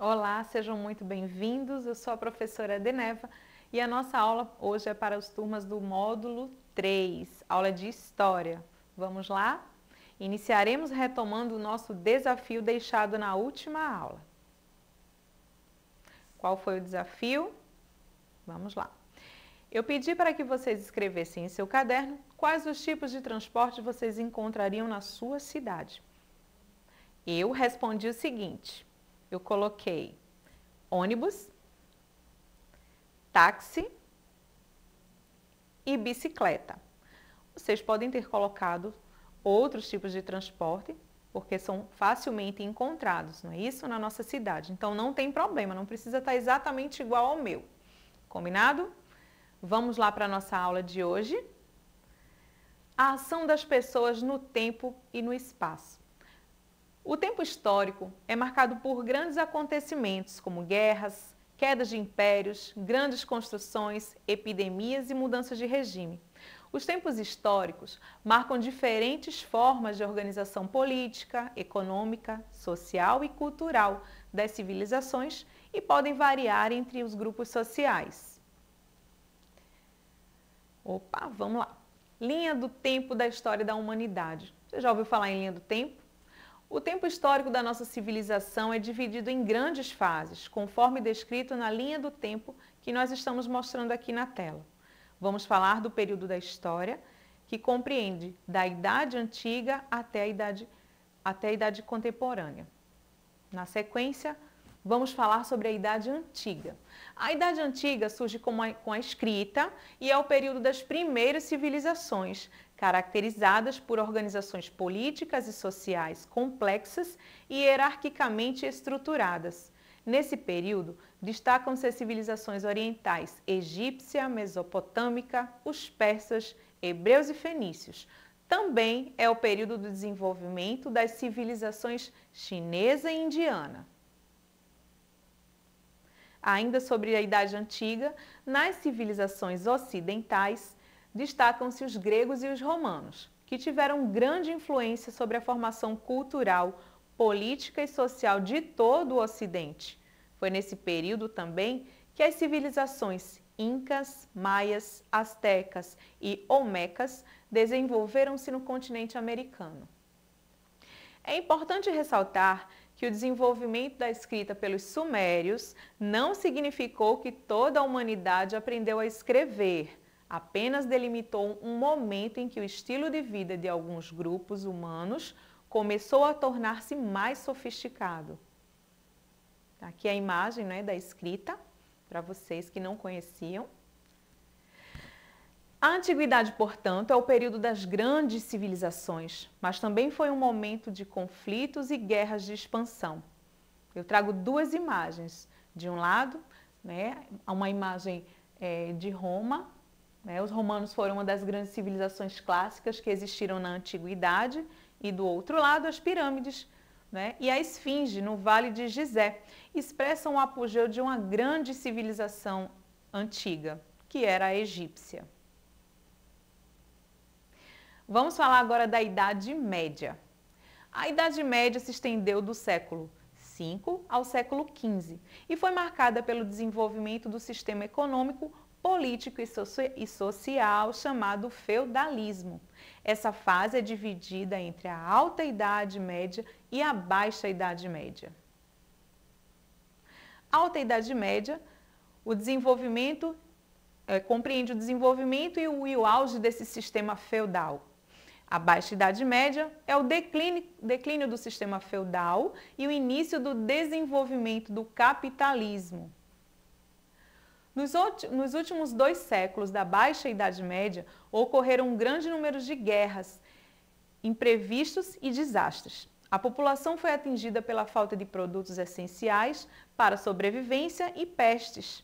Olá, sejam muito bem-vindos. Eu sou a professora Deneva e a nossa aula hoje é para as turmas do módulo 3, aula de História. Vamos lá? Iniciaremos retomando o nosso desafio deixado na última aula. Qual foi o desafio? Vamos lá. Eu pedi para que vocês escrevessem em seu caderno quais os tipos de transporte vocês encontrariam na sua cidade. Eu respondi o seguinte: eu coloquei ônibus, táxi e bicicleta. Vocês podem ter colocado outros tipos de transporte, porque são facilmente encontrados, não é isso? Na nossa cidade. Então não tem problema, não precisa estar exatamente igual ao meu. Combinado? Vamos lá para a nossa aula de hoje. A ação das pessoas no tempo e no espaço. O tempo histórico é marcado por grandes acontecimentos como guerras, quedas de impérios, grandes construções, epidemias e mudanças de regime. Os tempos históricos marcam diferentes formas de organização política, econômica, social e cultural das civilizações e podem variar entre os grupos sociais. Opa, vamos lá! Linha do tempo da história da humanidade. Você já ouviu falar em linha do tempo? O tempo histórico da nossa civilização é dividido em grandes fases, conforme descrito na linha do tempo que nós estamos mostrando aqui na tela. Vamos falar do período da história, que compreende da Idade Antiga até a Idade, até a idade Contemporânea. Na sequência, vamos falar sobre a Idade Antiga. A Idade Antiga surge com a, com a escrita e é o período das primeiras civilizações, caracterizadas por organizações políticas e sociais complexas e hierarquicamente estruturadas. Nesse período, destacam-se as civilizações orientais egípcia, mesopotâmica, os persas, hebreus e fenícios. Também é o período do desenvolvimento das civilizações chinesa e indiana. Ainda sobre a Idade Antiga, nas civilizações ocidentais, destacam-se os gregos e os romanos, que tiveram grande influência sobre a formação cultural, política e social de todo o Ocidente. Foi nesse período também que as civilizações incas, maias, astecas e olmecas desenvolveram-se no continente americano. É importante ressaltar que o desenvolvimento da escrita pelos sumérios não significou que toda a humanidade aprendeu a escrever, apenas delimitou um momento em que o estilo de vida de alguns grupos humanos começou a tornar-se mais sofisticado. Aqui a imagem né, da escrita, para vocês que não conheciam. A antiguidade, portanto, é o período das grandes civilizações, mas também foi um momento de conflitos e guerras de expansão. Eu trago duas imagens. De um lado, né, uma imagem é, de Roma, né? Os romanos foram uma das grandes civilizações clássicas que existiram na antiguidade e do outro lado as pirâmides né? e a esfinge no Vale de Gizé expressam o apogeu de uma grande civilização antiga, que era a egípcia. Vamos falar agora da Idade Média. A Idade Média se estendeu do século V ao século XV e foi marcada pelo desenvolvimento do sistema econômico político e social chamado feudalismo. Essa fase é dividida entre a alta idade média e a baixa idade média. Alta idade média, o desenvolvimento é, compreende o desenvolvimento e o, e o auge desse sistema feudal. A baixa idade média é o declínio, declínio do sistema feudal e o início do desenvolvimento do capitalismo. Nos últimos dois séculos da Baixa Idade Média, ocorreram um grande número de guerras, imprevistos e desastres. A população foi atingida pela falta de produtos essenciais para sobrevivência e pestes.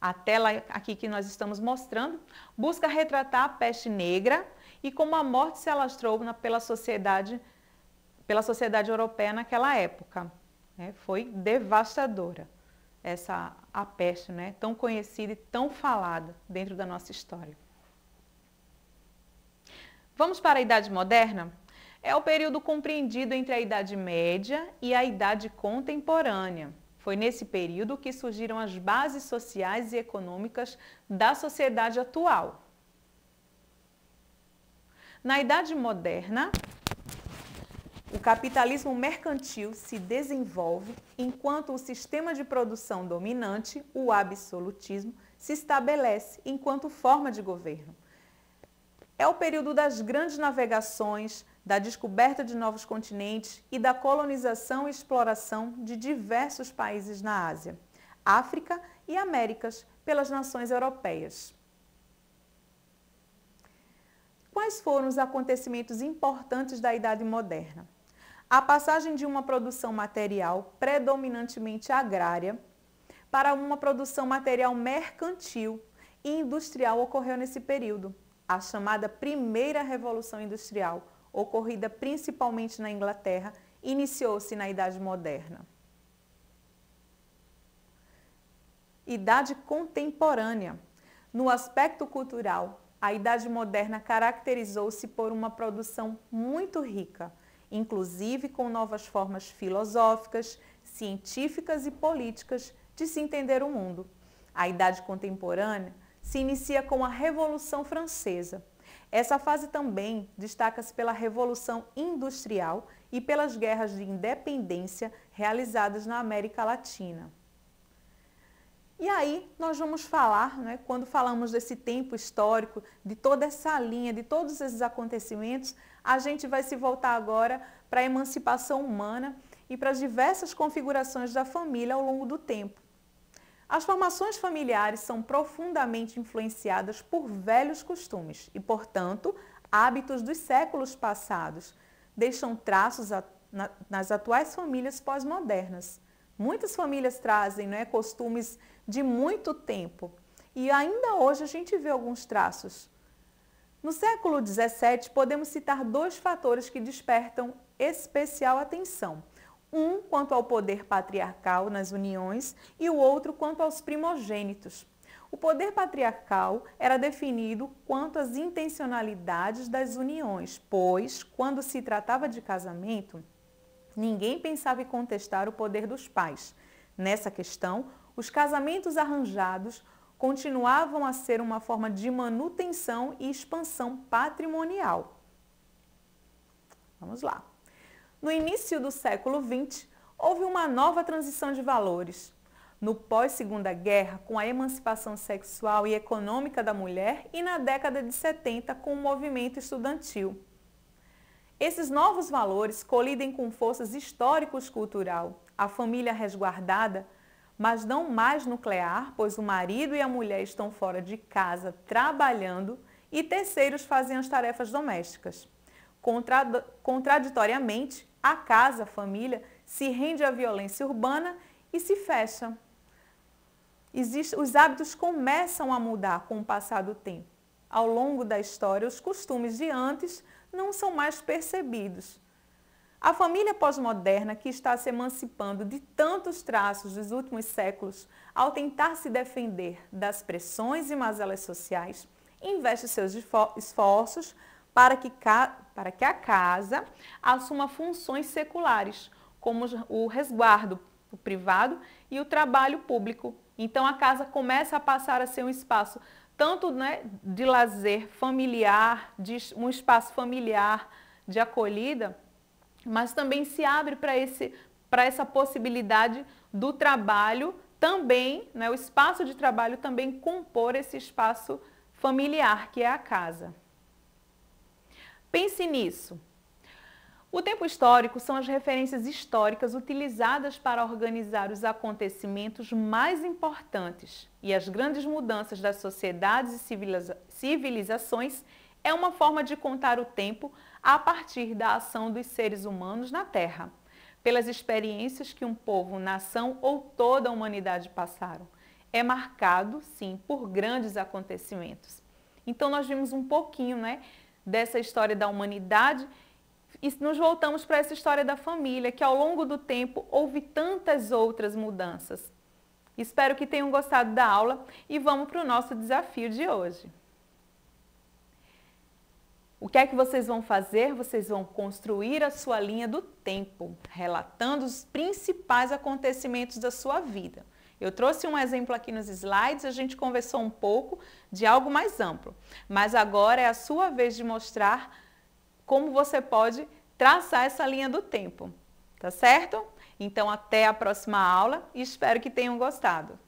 A tela aqui que nós estamos mostrando busca retratar a peste negra e como a morte se alastrou pela, sociedade, pela sociedade europeia naquela época. Né? Foi devastadora essa a peste, né, tão conhecida e tão falada dentro da nossa história. Vamos para a Idade Moderna? É o período compreendido entre a Idade Média e a Idade Contemporânea. Foi nesse período que surgiram as bases sociais e econômicas da sociedade atual. Na Idade Moderna, o capitalismo mercantil se desenvolve enquanto o sistema de produção dominante, o absolutismo, se estabelece enquanto forma de governo. É o período das grandes navegações, da descoberta de novos continentes e da colonização e exploração de diversos países na Ásia, África e Américas pelas nações europeias. Quais foram os acontecimentos importantes da Idade Moderna? a passagem de uma produção material predominantemente agrária para uma produção material mercantil e industrial ocorreu nesse período, a chamada Primeira Revolução Industrial, ocorrida principalmente na Inglaterra, iniciou-se na Idade Moderna. Idade Contemporânea. No aspecto cultural, a Idade Moderna caracterizou-se por uma produção muito rica, inclusive com novas formas filosóficas, científicas e políticas de se entender o mundo. A Idade Contemporânea se inicia com a Revolução Francesa. Essa fase também destaca-se pela Revolução Industrial e pelas guerras de independência realizadas na América Latina. E aí nós vamos falar, né, quando falamos desse tempo histórico, de toda essa linha, de todos esses acontecimentos, a gente vai se voltar agora para a emancipação humana e para as diversas configurações da família ao longo do tempo. As formações familiares são profundamente influenciadas por velhos costumes e, portanto, hábitos dos séculos passados. Deixam traços nas atuais famílias pós-modernas. Muitas famílias trazem né, costumes de muito tempo e ainda hoje a gente vê alguns traços. No século XVII, podemos citar dois fatores que despertam especial atenção. Um quanto ao poder patriarcal nas uniões e o outro quanto aos primogênitos. O poder patriarcal era definido quanto às intencionalidades das uniões, pois, quando se tratava de casamento, Ninguém pensava em contestar o poder dos pais. Nessa questão, os casamentos arranjados continuavam a ser uma forma de manutenção e expansão patrimonial. Vamos lá. No início do século XX, houve uma nova transição de valores. No pós-Segunda Guerra, com a emancipação sexual e econômica da mulher, e na década de 70, com o movimento estudantil. Esses novos valores colidem com forças históricos cultural, a família resguardada, mas não mais nuclear, pois o marido e a mulher estão fora de casa trabalhando e terceiros fazem as tarefas domésticas. Contra, contraditoriamente, a casa, a família, se rende à violência urbana e se fecha. Existe, os hábitos começam a mudar com o passar do tempo. Ao longo da história, os costumes de antes não são mais percebidos. A família pós-moderna, que está se emancipando de tantos traços dos últimos séculos, ao tentar se defender das pressões e mazelas sociais, investe seus esforços para que, para que a casa assuma funções seculares, como o resguardo o privado e o trabalho público. Então a casa começa a passar a ser um espaço tanto né, de lazer familiar, de um espaço familiar de acolhida, mas também se abre para essa possibilidade do trabalho também, né, o espaço de trabalho também compor esse espaço familiar que é a casa. Pense nisso. O tempo histórico são as referências históricas utilizadas para organizar os acontecimentos mais importantes e as grandes mudanças das sociedades e civilizações é uma forma de contar o tempo a partir da ação dos seres humanos na Terra, pelas experiências que um povo, nação ou toda a humanidade passaram. É marcado, sim, por grandes acontecimentos. Então nós vimos um pouquinho, né, dessa história da humanidade e nos voltamos para essa história da família, que ao longo do tempo houve tantas outras mudanças. Espero que tenham gostado da aula e vamos para o nosso desafio de hoje. O que é que vocês vão fazer? Vocês vão construir a sua linha do tempo, relatando os principais acontecimentos da sua vida. Eu trouxe um exemplo aqui nos slides, a gente conversou um pouco de algo mais amplo, mas agora é a sua vez de mostrar como você pode traçar essa linha do tempo, tá certo? Então, até a próxima aula e espero que tenham gostado.